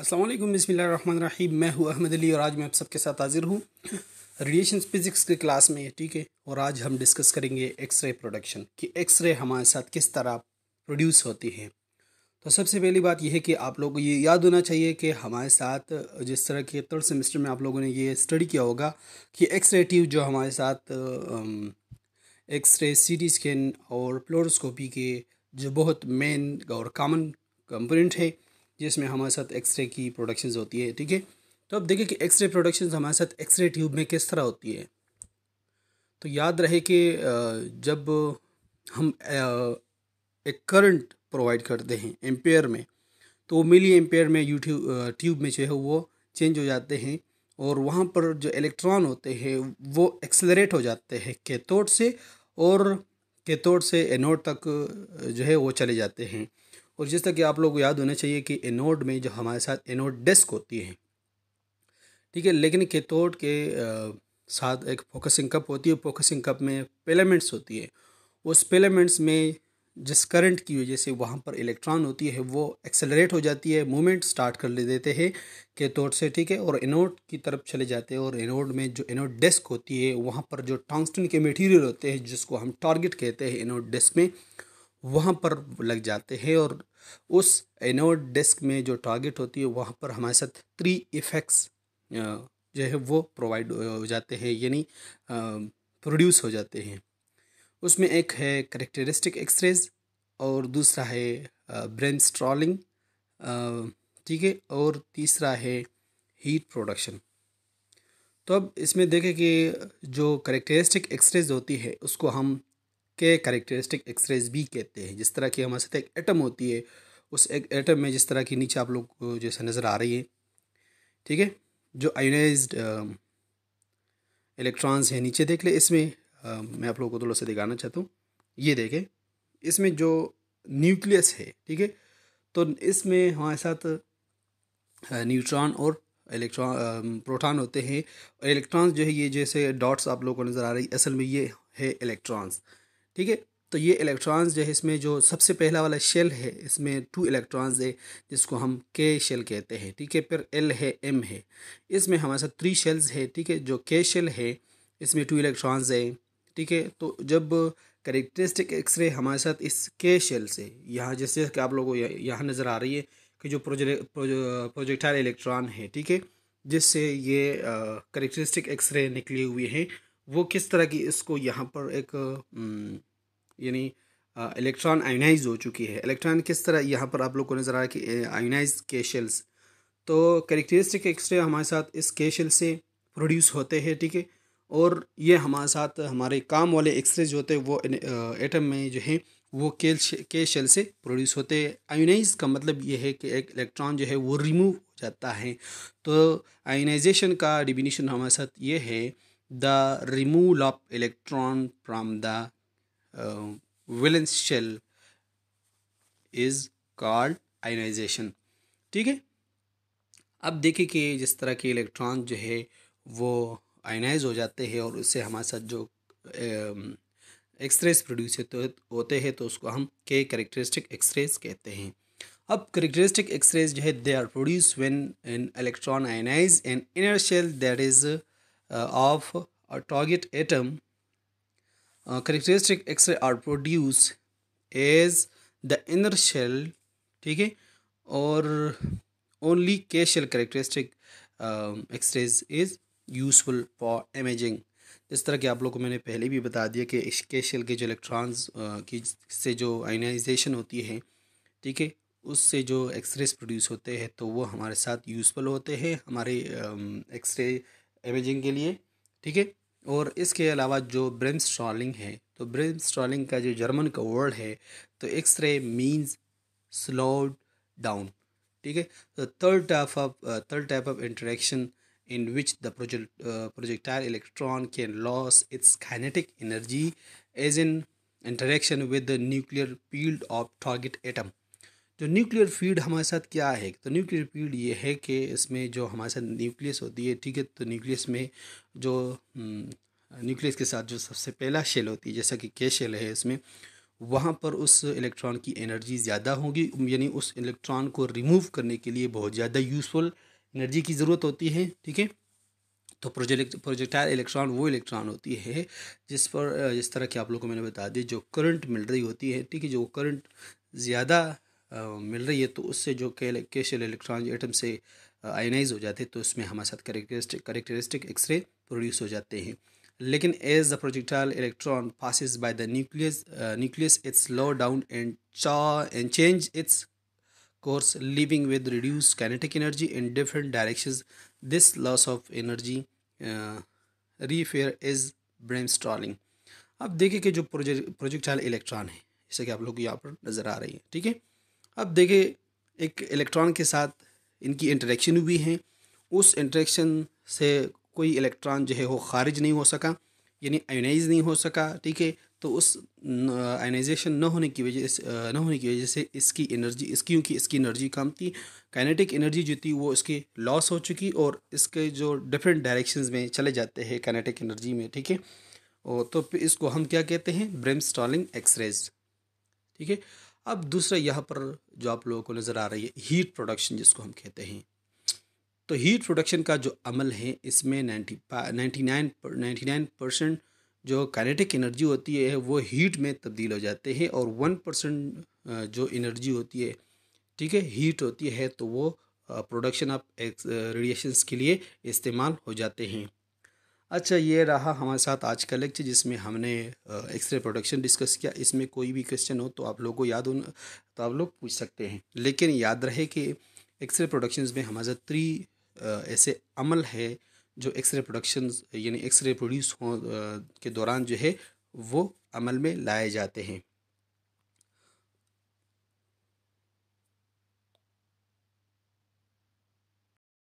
असलम रहीम मैं हूँ अहमद अली और आज मैं आप सबके साथ हाजिर हूँ रेडिएशन फिज़िक्स के क्लास में ठीक है और आज हम डिस्कस करेंगे एक्सरे प्रोडक्शन कि एक्सरे हमारे साथ किस तरह प्रोड्यूस होती है तो सबसे पहली बात यह है कि आप लोगों को ये याद होना चाहिए कि हमारे साथ जिस तरह के थर्ड सेमेस्टर में आप लोगों ने ये स्टडी किया होगा कि एक्सरे ट्यूब जो हमारे साथ एक्सरे सी टी स्कैन और फ्लोरोस्कोपी के जो बहुत मेन और कॉमन कंपोनेंट है जिसमें हमारे साथ एक्सरे की प्रोडक्शंस होती है ठीक है तो अब देखिए कि एक्सरे प्रोडक्शंस हमारे साथ एक्सरे ट्यूब में किस तरह होती है तो याद रहे कि जब हम एक करंट प्रोवाइड करते हैं एम्पेयर में तो मिली एम्पेयर में यूट्यूब ट्यूब में जो है वो चेंज हो जाते हैं और वहाँ पर जो इलेक्ट्रॉन होते हैं वो एक्सेलरेट हो जाते हैं कैथोड से और कैथोड से एनोड तक जो है वो चले जाते हैं और जिस तक कि आप लोग को याद होना चाहिए कि एनोड में जो हमारे साथ एनोड डेस्क होती है ठीक है लेकिन केतोड के साथ एक फोकसिंग कप होती है फोकसिंग कप में पेलामेंट्स होती है उस पेलामेंट्स में जिस करंट की वजह से वहाँ पर इलेक्ट्रॉन होती है वो एक्सेलरेट हो जाती है मूवमेंट स्टार्ट कर ले देते हैं केतोड से ठीक है और एनोड की तरफ चले जाते हैं और एनोड में जो एनोड डेस्क होती है वहाँ पर जो टॉन्गस्टन के मटेरियल होते हैं जिसको हम टारगेट कहते हैं एनोड डेस्क में वहाँ पर लग जाते हैं और उस एनोड डिस्क में जो टारगेट होती है वहाँ पर हमारे साथ थ्री इफेक्ट्स जो है वो प्रोवाइड हो जाते हैं यानी प्रोड्यूस हो जाते हैं उसमें एक है करेक्टरिस्टिक एक्सरेज और दूसरा है ब्रेन स्ट्रॉलिंग ठीक है और तीसरा है हीट प्रोडक्शन तो अब इसमें देखें कि जो करेक्टरिस्टिक एक्सरेज होती है उसको हम के करेक्टरिस्टिक एक्सरेज भी कहते हैं जिस तरह की हमारे साथ एक एटम होती है उस एक एटम में जिस तरह की नीचे आप लोग को जैसे नज़र आ रही है ठीक है जो आयोनाइज इलेक्ट्रॉन्स um, हैं नीचे देख ले इसमें आ, um, मैं आप लोगों को थोड़ा सा दिखाना चाहता हूँ ये देखें इसमें जो न्यूक्लियस है ठीक है तो इसमें हमारे साथ न्यूट्रॉन uh, और इलेक्ट्रॉन प्रोटॉन um, होते हैं और इलेक्ट्रॉन्स जो है ये जैसे डॉट्स आप लोगों को नज़र आ रही है असल में ये है इलेक्ट्रॉन्स ठीक है तो ये इलेक्ट्रॉन्स जो है इसमें जो सबसे पहला वाला शेल है इसमें टू इलेक्ट्रॉन्स है जिसको हम के शेल कहते हैं ठीक है फिर एल है एम है इसमें हमारे साथ थ्री शेल्स है ठीक है जो के शेल है इसमें टू इलेक्ट्रॉन्स है ठीक है तो जब करेक्टरिस्टिक एक्सरे हमारे साथ इस के शेल से यहाँ जैसे कि आप लोगों को यहाँ नज़र आ रही है कि जो प्रोजे प्रोजेक्टाइल इलेक्ट्रॉन है ठीक है जिससे ये करेक्टरिस्टिक एक्सरे निकले हुए हैं वो किस तरह की इसको यहाँ पर एक यानी इलेक्ट्रॉन आयोनाइज हो चुकी है इलेक्ट्रॉन किस तरह यहाँ पर आप लोग को नज़र आ रहा है कि आयोनाइज के शेल्स तो करेक्टरिस्टिक एक्सरे हमारे साथ इस के शेल से प्रोड्यूस होते हैं ठीक है ठीके? और ये हमारे साथ हमारे काम वाले एक्सरे जो होते हैं वो एटम में जो है वो के शेल से प्रोड्यूस होते हैं आयोनाइज का मतलब ये है कि एक इलेक्ट्रॉन जो है वो रिमूव हो जाता है तो आयोनाइजेशन का डिबिनीशन हमारे साथ ये है the removal of electron from the uh, valence shell ionization ठीक है अब देखिए कि जिस तरह के इलेक्ट्रॉन जो है वो आयोनाइज हो जाते हैं और उससे हमारे साथ जो एक्सरेज um, प्रोड्यूस होते हैं तो उसको हम के करेक्टरिस्टिक एक्सरेज कहते हैं अब करेक्टरिस्टिक एक्सरेज जो है they are produce when an electron ionize an inner shell that is of a target atom characteristic x-ray are produced as the inner shell ठीक है और only K shell characteristic um, X-rays is useful for imaging जिस तरह कि आप लोग को मैंने पहले भी बता दिया कि के शेल के जो इलेक्ट्रॉन्स की से जो आइनाइजेशन होती है ठीक है उससे जो एक्सरेज प्रोड्यूस होते हैं तो वो हमारे साथ यूज़फुल होते हैं हमारे एक्सरे इमेजिंग के लिए ठीक है और इसके अलावा जो ब्रेन स्ट्रॉलिंग है तो ब्रेन स्ट्रॉलिंग का जो जर्मन का वर्ड है तो एक्सरे मीन्स स्लोड डाउन ठीक है third type of third type of interaction in which the project projectile electron can lose its kinetic energy as in interaction with the nuclear field of target atom जो nuclear field हमारे साथ क्या है तो nuclear feed ये है कि इसमें जो हमारे साथ न्यूक्लियस होती है ठीक है तो न्यूक्लियस में जो न्यूक्लियस हम्म, के साथ जो सबसे पहला शेल होती है जैसा कि के शेल है इसमें वहाँ पर उस इलेक्ट्रॉन की एनर्जी ज़्यादा होगी यानी उस इलेक्ट्रॉन को रिमूव करने के लिए बहुत ज़्यादा यूज़फुल एनर्जी की ज़रूरत होती है ठीक है तो प्रोजेक्ट प्रोजेक्टाइल इलेक्ट्रॉन वो इलेक्ट्रॉन होती है जिस पर जिस तरह की आप लोगों को मैंने बता दी जो करंट मिल रही होती है ठीक है जो करंट ज़्यादा मिल रही है तो उससे जो कैशियल इलेक्ट्रॉन एटम से आयनाइज हो जाते हैं तो उसमें हमारे साथ करेक्टरिस्टिक करेक्टरिस्टिक एक्सरे प्रोड्यूस हो जाते हैं लेकिन as the projectile electron passes by the nucleus nucleus its slow down and चा and change its course leaving with reduce kinetic energy in different direction this loss of energy refer is bremsstrahlung अब देखिए कि जो projectile electron है जैसे कि आप लोग यहाँ पर नज़र आ रही है ठीक है अब देखिए एक इलेक्ट्रॉन के साथ इनकी इंटरेक्शन हुई है उस इंटरेक्शन से कोई इलेक्ट्रॉन जो है वो खारिज नहीं हो सका यानी आयोनाइज नहीं हो सका ठीक है तो उस आयोनाइजेशन न होने की वजह से न होने की वजह से इसकी एनर्जी इस क्योंकि इसकी एनर्जी कम थी काइनेटिक एनर्जी जो थी वो इसकी लॉस हो चुकी और इसके जो डिफरेंट डायरेक्शंस में चले जाते हैं काइनेटिक एनर्जी में ठीक है और तो इसको हम क्या कहते हैं ब्रेम स्टॉलिंग एक्सरेज ठीक है अब दूसरा यहाँ पर जो आप लोगों को नज़र आ रही है हीट प्रोडक्शन जिसको हम कहते हैं तो हीट प्रोडक्शन का जो अमल है इसमें ninety ninety nine ninety nine percent जो काइनेटिक एनर्जी होती है वो हीट में तब्दील हो जाते हैं और वन परसेंट जो एनर्जी होती है ठीक है हीट होती है तो वो प्रोडक्शन ऑफ रेडिएशंस के लिए इस्तेमाल हो जाते हैं अच्छा ये रहा हमारे साथ आज का लेक्चर जिसमें हमने एक्सरे प्रोडक्शन डिस्कस किया इसमें कोई भी क्वेश्चन हो तो आप लोगों को याद हो तो आप लोग पूछ सकते हैं लेकिन याद रहे कि एक्सरे प्रोडक्शंस में हमारे साथ त्री ऐसे अमल है जो एक्सरे प्रोडक्शन यानी एक्सरे प्रोड्यूस हो के दौरान जो है वो अमल में लाए जाते हैं